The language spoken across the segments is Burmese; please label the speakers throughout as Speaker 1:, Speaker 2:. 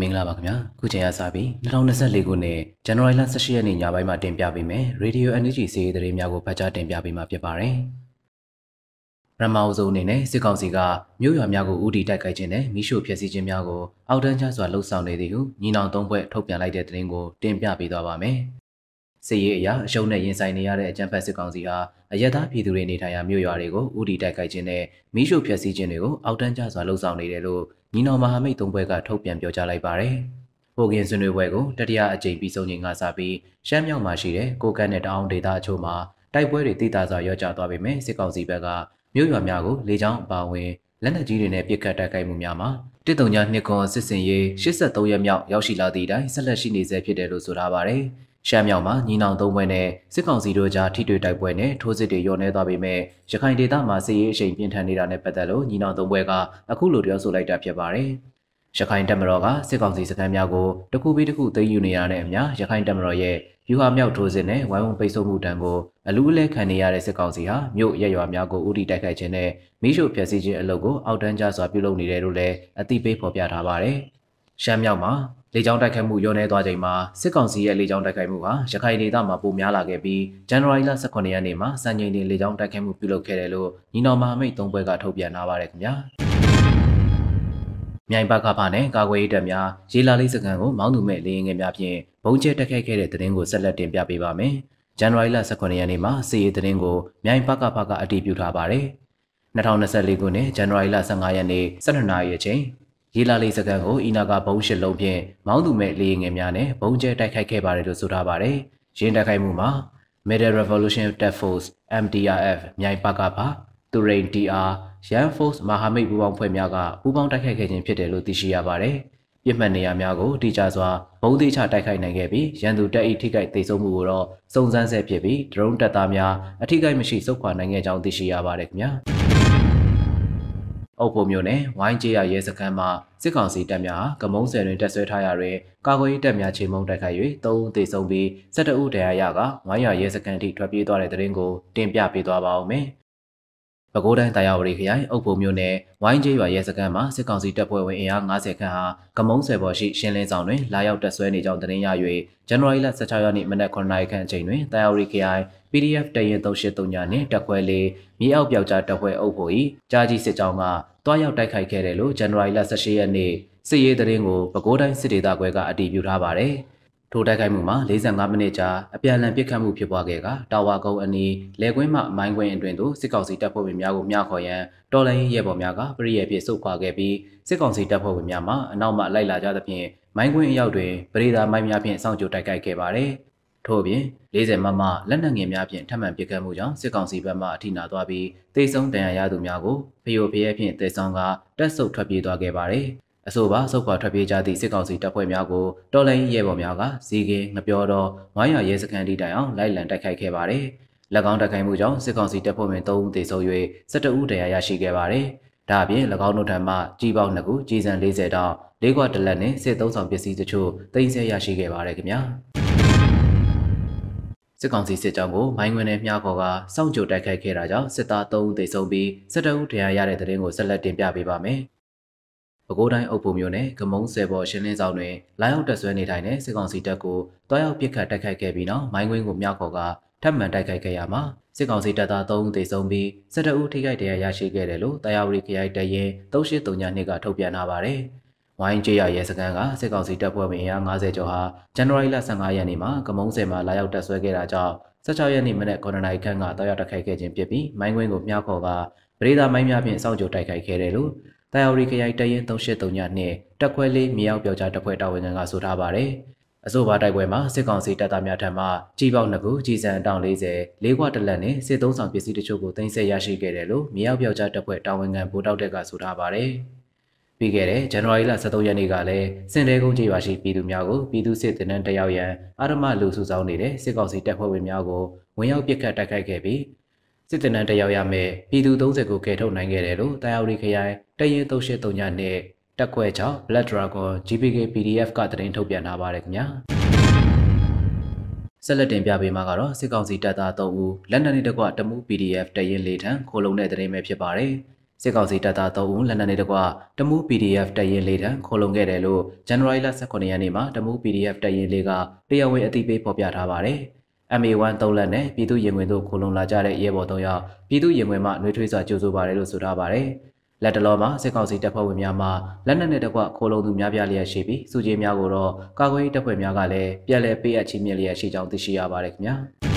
Speaker 1: မင်္ဂလာပါခင်ဗျာခုချိန်ကစပြီး2024ခုနှစ်ဇန်နဝါရီလ18ရက်နေ့ညပိုင်းမှာတင်ပြပေးမယ်ရေဒီယို NUG စီးရီးသတင်းများကိုဖတ်ကြားတင်ပြပေးမှာဖြစ်ပါတယ်ရမအောင်စုံအနေနဲ့စစ်ကောင်စီကမြို့ရွာများကိုဥတီတိုက်ခိုက်ခြင်းနဲ့မိရှုဖျက်ဆီးခြင်းများကိုအောက်တန်းချစွာလှုံ့ဆော်နေသည်ဟုညီနောင်သုံးဖွဲ့ထုတ်ပြန်လိုက်တဲ့သတင်းကိုတင်ပြပေးသွားပါမယ်။စစ်ရေးအရာအရှုံးနဲ့ရင်ဆိုင်နေရတဲ့အကြမ်းဖက်စစ်ကောင်စီဟာအရက်သားပြည်သူတွေနေထိုင်ရာမြို့ရွာတွေကိုဥတီတိုက်ခိုက်ခြင်းနဲ့မိရှုဖျက်ဆီးခြင်းတွေကိုအောက်တန်းကျစွာလှုံ့ဆော်နေတယ်လို့ညီနောင်မဟာမိတ်သုံးဘွဲကထုတ်ပြန်ပြောကြားလိုက်ပါတယ်။ဟိုကင်ဆွေနွေပွဲကိုတတိယအကြိမ်ပြီးဆုံးချိန်ကစပြီးရှမ်းမြောက်မှာရှိတဲ့ကိုကန့်နဲ့တအောင်ဒေသအချို့မှာတိုက်ပွဲတွေတိတာစွာရောကြသွားပေမဲ့စစ်ကောင်စီဘက်ကမြို့ရွာများကိုလေကြောင်းအပါအဝင်လက်နက်ကြီးတွေနဲ့ပစ်ခတ်တိုက်ခိုက်မှုများမှာတစ်တုံညာနှစ်ကွန်စစ်စင်ရေး83ရက်မြောက်ရောက်ရှိလာသည့်အတိုင်းဆက်လက်ရှိနေဆဲဖြစ်တယ်လို့ဆိုထားပါတယ်။ရှမ်းမြောက်မှာညီနောင်သုံးဘွဲ့နဲ့စစ်ကောင်စီတို့ကြားထိတွေ့တိုက်ပွဲနဲ့ထိုးစစ်တွေရောနှဲသွားပေမဲ့ရခိုင်ဒေသမှာစစ်ရေးအရှိန်ပြင်းထန်နေတာနဲ့ပတ်သက်လို့ညီနောင်သုံးဘွဲ့ကအခုလိုပြောဆိုလိုက်တာဖြစ်ပါတယ်။ရခိုင်တပ်မတော်ကစစ်ကောင်စီစခန်းများကိုတစ်ခုပြီးတစ်ခုသိမ်းယူနေရတဲ့အမျှရခိုင်တပ်မတော်ရဲ့ယူဟာမြောက်ထိုးစစ်နဲ့ဝိုင်းဝန်းပိတ်ဆို့မှုတံကိုအလူးအလဲခံနေရတဲ့စစ်ကောင်စီဟာမြို့ရက်ရွာများကိုဥတီတိုက်ခိုက်ခြင်းနဲ့မိရှုဖျက်ဆီးခြင်းအလုပ်ကိုအောက်တန်းကျစွာပြုလုပ်နေတယ်လို့လည်းအသိပေးဖော်ပြထားပါတယ်။ရှမ်းမြောက်မှာလေကြောင်းတိုက်ခိုက်မှုလျော့နှဲသွားချိန်မှာစစ်ကောင်စီရဲ့လေကြောင်းတိုက်ခိုက်မှုဟာရခိုင်ဒေသမှာပိုများလာခဲ့ပြီးဇန်နဝါရီလ18ရက်နေ့မှာစံချိန်တင်လေကြောင်းတိုက်ခိုက်မှုပြုလုပ်ခဲ့တယ်လို့ညီနောင်မဟာမိတ်သုံးဘက်ကထုတ်ပြန်လာပါတယ်ခင်ဗျာမြိုင်ဘကဖနဲ့ကာကွယ်ရေးတပ်များရေလာလေးစခန်းကိုမောင်းသူမဲ့လေရင်ငယ်များဖြင့်ဘုံကျဲတက်ခိုက်ခဲ့တဲ့သတင်းကိုဆက်လက်တင်ပြပေးပါမယ်ဇန်နဝါရီလ18ရက်နေ့မှာစီရေးသတင်းကိုမြိုင်ဘကဖကအတည်ပြုထားပါတယ်2024ခုနှစ်ဇန်နဝါရီလ15ရက်နေ့12နာရီအချိန်ရေလာလေးစကန်ကိုအီနာကဘုံရှစ်လုံးဖြင့်မောင်းသူမဲ့လေငယ်များနဲ့ဘုံကျဲတိုက်ခိုက်ခဲ့ပါတယ်လို့ဆိုထားပါတယ်။ရင်းတိုက်ခိုက်မှုမှာ Middle Revolution Task Force MDRF မြိုင်ပကပါသူရိန် DR Yan Force မဟာမိတ်ပူးပေါင်းဖွဲ့များကပူးပေါင်းတိုက်ခိုက်ခဲ့ခြင်းဖြစ်တယ်လို့သိရှိရပါတယ်။ပြစ်မှတ်နေရာများကိုတိကျစွာဘုံသေးချတိုက်ခိုက်နိုင်ခဲ့ပြီးရန်သူတပ်၏ထိခိုက်သိမ်းဆုံးမှုကိုတော့စုံစမ်းဆဲဖြစ်ပြီး drone တပ်သားများအထိခိုက်မရှိစုခွာနိုင်ခဲ့ကြောင်းသိရှိရပါတယ်ခင်ဗျာ။အုပ်ဖို့မျိုးနဲ့ဝိုင်းကျေးရရဲစခန်းမှာစစ်ကောင်စီတပ်များကမုံဆယ်တွင်တက်ဆွဲထားရတဲ့ကာကွယ်ရေးတပ်များချိန်မုံတိုက်ခိုက်၍၃ဦးသေဆုံးပြီး၁၁ဦးဒဏ်ရာရကဝိုင်းရရဲစခန်းထိထွက်ပြေးသွားတဲ့တဲ့ရင်ကိုတင်ပြပေးသွားပါဦးမယ်။ပဲခူးတိုင်းတာယာဝတီခရိုင်အုပ်ဖို့မြို့နယ်ဝိုင်းကျေးရွာရဲစခန်းမှာစစ်ကောင်စီတပ်ဖွဲ့ဝင်အင်အား90ခန့်ဟာကမုံဆယ်ပေါ်ရှိရှင်လင်းဆောင်တွင်လာရောက်တပ်ဆွဲနေကြောင်းသတင်းရ၍ဇန်နဝါရီလ16ရက်နေ့မနက်9:00နာရီခန့်အချိန်တွင်တာယာဝတီခရိုင် PDF တရင်383ညနှင့်တပ်ခွဲလေးမြေအောက်ပြောက်ကြားတပ်ဖွဲ့အုပ်ဖို့၏ကြားကြီးစစ်ကြောင်းကတွားရောက်တိုက်ခိုက်ခဲ့တယ်လို့ဇန်နဝါရီလ18ရက်နေ့စစ်ရေးသတင်းကိုပဲခူးတိုင်းစစ်ဒေသခွဲကအတည်ပြုထားပါတယ်။ထိုတိုက်ခိုက်မှုမှာ45မိနစ်ကြာအပြန်အလှန်ပစ်ခတ်မှုဖြစ်ပွားခဲ့ကတာဝါကုန်းအနီးလယ်ကွင်းမှမိုင်းကွင်းအတွင်သို့စစ်ကောင်စီတပ်ဖွဲ့ဝင်များကိုမျှခေါ်ရန်တော်လိုင်းရဲဘော်များကပြည်ရဲ့ပြစ်ဆုတ်ခွာခဲ့ပြီးစစ်ကောင်စီတပ်ဖွဲ့ဝင်များမှအနောက်မှလိုက်လာကြသဖြင့်မိုင်းကွင်းအရောက်တွင်ပရိဒါမိုင်းများဖြင့်စောင့်ကြိုတိုက်ခိုက်ခဲ့ပါတယ်။ထို့အပြင်40မမလက်နက်ငယ်များဖြင့်ထပ်မံပစ်ခတ်မှုကြောင့်စစ်ကောင်စီဘက်မှအထိနာသွားပြီးတိတ်ဆုံးဒဏ်ရာရသူများကိုဖျို့ဖျဲဖြင့်တိုက်ဆောင်ကတက်ဆုပ်ထွက်ပြေးသွားခဲ့ပါတယ်။အဆိုပါဆုပ်ခွာထွက်ပြေးကြသည့်စစ်ကောင်စီတပ်ဖွဲ့များကိုတော်လိုင်းရဲဘော်များကဇီကင်းငပြောတော်ဝိုင်းရရဲစခန်းတီတိုင်အောင်လိုက်လံတိုက်ခိုက်ခဲ့ပါတယ်။၎င်းတိုက်ခိုက်မှုကြောင့်စစ်ကောင်စီတပ်ဖွဲ့ဝင်3ဦးသေဆုံး၍12ဦးဒဏ်ရာရရှိခဲ့ပါတယ်။ဒါအပြင်၎င်းတို့ထံမှကြီးပေါင်း2ခုကြီးစံ40တောင်း၄ခွတလက်နဲ့စစ်သုံးဆောင်ပစ္စည်းတချို့တင်ဆက်ရရှိခဲ့ပါတယ်ခင်ဗျာ။စစ်ကောင်စီစစ်ကြောင်းကိုမိုင်းခွင်နဲ့မြားခေါ်ကစောင့်ကြိုတိုက်ခိုက်ခဲ့တာကြောင့်စစ်သား3ဦးသေဆုံးပြီး17ဦးဒဏ်ရာရတဲ့တဲ့တင်ကိုဆက်လက်တင်ပြပေးပါမယ်။ပဲခူးတိုင်းအုပ်ဖို့မြို့နယ်ကမုံဆယ်ပေါ်ရှင်းလင်းဆောင်တွင်လိုင်းအောင်တက်ဆွဲနေထိုင်တဲ့စစ်ကောင်စီတပ်ကိုတွားရောက်ပစ်ခတ်တိုက်ခိုက်ခဲ့ပြီးနောက်မိုင်းခွင်ကိုမြားခေါ်ကထပ်မံတိုက်ခိုက်ခဲ့ရမှာစစ်ကောင်စီတပ်သား3ဦးသေဆုံးပြီး17ဦးထိခိုက်ဒဏ်ရာရရှိခဲ့တယ်လို့တာယာဝတီခရိုင်တရင်383ညနှစ်ကထုတ်ပြန်ထားပါတယ်။ဝိုင်းကျေးရရဲစခန်းကစစ်ကောင်စီတပ်ဖွဲ့ဝင်အင်အား90ကျော်ဟာဇန်နဝါရီလ15ရက်နေ့မှာကမုံဆယ်မှာလာရောက်တပ်ဆွဲခဲ့တာကြောင့်16ရက်နေ့မနေ့9နာရီခန့်ကတောက်ရတိုက်ခိုက်ခဲ့ခြင်းဖြစ်ပြီးမိုင်းခွင်းကိုမြှောက်ခေါ်ကပရိဒါမိုင်းများဖြင့်စောင့်ကြိုတိုက်ခိုက်ခဲ့တယ်လို့တာယာရီခရိုင်တရင်383ညနှင့်တက်ခွဲလေးမြေရောက်ပြောကြားတပ်ဖွဲ့တာဝန်ခံကဆိုထားပါတယ်။အဆိုပါတိုက်ပွဲမှာစစ်ကောင်စီတပ်သားများထံမှကြီးပေါက်နှစ်ခုကြီးစံတောင်40လေးခွတလက်နဲ့စစ်သုံးဆောင်ပစ္စည်းတချို့ကိုတင်ဆက်ရရှိခဲ့တယ်လို့မြေရောက်ပြောကြားတပ်ဖွဲ့တာဝန်ခံဗိုလ်တောက်တက်ကဆိုထားပါတယ်။ပြီးခဲ့တဲ့ဇန်နဝါရီလ23ရက်နေ့ကလည်းစင်တဲကုန်းကျေးရွာရှိပြည်သူများကိုပြည်သူစစ်တပ်နှံတယောက်ရန်အာရမလူစုဆောင်နေတဲ့စစ်ကောင်စီတပ်ဖွဲ့ဝင်များကိုဝင်ရောက်ပစ်ခတ်တိုက်ခိုက်ခဲ့ပြီးစစ်တပ်နှံတယောက်ရမဲ့ပြည်သူ30ကိုကယ်ထုတ်နိုင်ခဲ့တယ်လို့တာယာဝတီခရိုင်တရင်383ညနဲ့တက်ခွဲ6 Black Dragon GPK PDF ကသတင်းထုတ်ပြန်ထားပါတယ်ခင်ဗျာဆက်လက်တင်ပြပေးမှာကတော့စစ်ကောင်စီတပ်သား3ဦးလက်နက်နဲ့တကွတမူ PDF တရင်လေထံခိုလုံတဲ့သတင်းပဲဖြစ်ပါတယ်။စစ်ကောင်စီတပ်သား၃ဦးလက်နက်နဲ့တကွတမူး PDF တပ်ရင်းလေးတန်းခေါ်လုံခဲ့တယ်လို့ဇန်နဝါရီလ18ရက်နေ့မှာတမူး PDF တပ်ရင်းလေးကတရားဝင်အသိပေးဖော်ပြထားပါတယ်။ MA1 သုံးလက်နဲ့ပြည်သူရင်ဝင်တို့ခေါ်လုံလာကြတဲ့ရဲဘော်၃ယောက်ပြည်သူရင်ဝင်မှနှွေးထွေးစွာကြိုးဆိုပါတယ်လို့ဆိုထားပါတယ်။လက်တလောမှာစစ်ကောင်စီတပ်ဖွဲ့ဝင်များမှလက်နက်နဲ့တကွခေါ်လုံသူများပြားလျက်ရှိပြီးစုကြီးများကိုတော့ကာကွယ်ရေးတပ်ဖွဲ့များကလည်းပြန်လည်ပေးအပ်ချင်းမြင့်လျက်ရှိကြောင်းသိရှိရပါတယ်ခင်ဗျာ။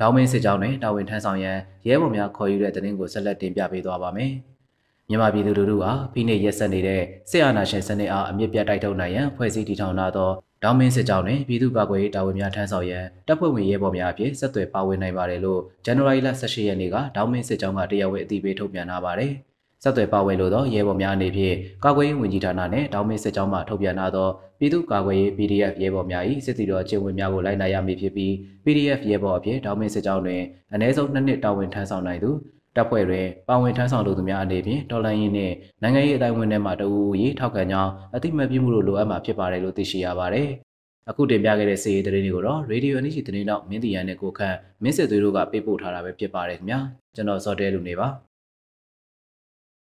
Speaker 1: တောင်းမင်းစစ်ကြောင်းတွင်တာဝန်ထမ်းဆောင်ရန်ရဲဘော်များခေါ်ယူတဲ့တင်းကိုဆက်လက်တင်ပြပေးသွားပါမယ်။မြန်မာပြည်သူလူထုဟာဖိနှိပ်ရက်စက်နေတဲ့စစ်အာဏာရှင်စနစ်အားအမြင့်ပြတ်တိုက်ထုတ်နိုင်ရန်ဖွဲ့စည်းတည်ထောင်လာသောတောင်းမင်းစစ်ကြောင်းတွင်ပြည်သူ့ကာကွယ်ရေးတာဝန်များထမ်းဆောင်ရန်တပ်ဖွဲ့ဝင်ရဲဘော်များအဖြစ်ဆက်သွယ်ပါဝင်နိုင်ပါတယ်လို့ဇန်နဝါရီလ18ရက်နေ့ကတောင်းမင်းစစ်ကြောင်းကတရားဝင်အသိပေးထုတ်ပြန်လာပါတယ်။ဆက်သွယ်ပါဝင်လိုသောရဲဘော်များအနေဖြင့်ကာကွယ်ရေးဝန်ကြီးဌာနနှင့်တောင်မင်းစစ်ကြောင်းမှထုတ်ပြန်လာသောပြည်သူ့ကာကွယ်ရေး PDF ရဲဘော်များ၏စစ်တီတော်ခြေဝင်များကိုလိုက်နာရမည်ဖြစ်ပြီး PDF ရဲဘော်အဖြစ်တောင်မင်းစစ်ကြောင်းတွင်အနည်းဆုံး2နှစ်တာဝန်ထမ်းဆောင်နိုင်သူတပ်ဖွဲ့တွင်ပါဝင်ထမ်းဆောင်လိုသူများအနေဖြင့်တော်လှန်ရေးနှင့်နိုင်ငံရေးအတိုင်းအဝန်ထဲမှတူဦးရေးထောက်ခံကြောင်းအတိမတ်ပြမှုတို့လိုအပ်မှာဖြစ်ပါတယ်လို့သိရှိရပါတယ်။အခုတင်ပြခဲ့တဲ့စီးရီးသတင်းတွေကိုတော့ Radio NHK သတင်းတော့မင်းတီရန်နဲ့ကိုခန့်မင်းစစ်သွေးတို့ကပေးပို့ထားတာပဲဖြစ်ပါတယ်ခင်ဗျာ။ကျွန်တော်စောတဲလူနေပါ။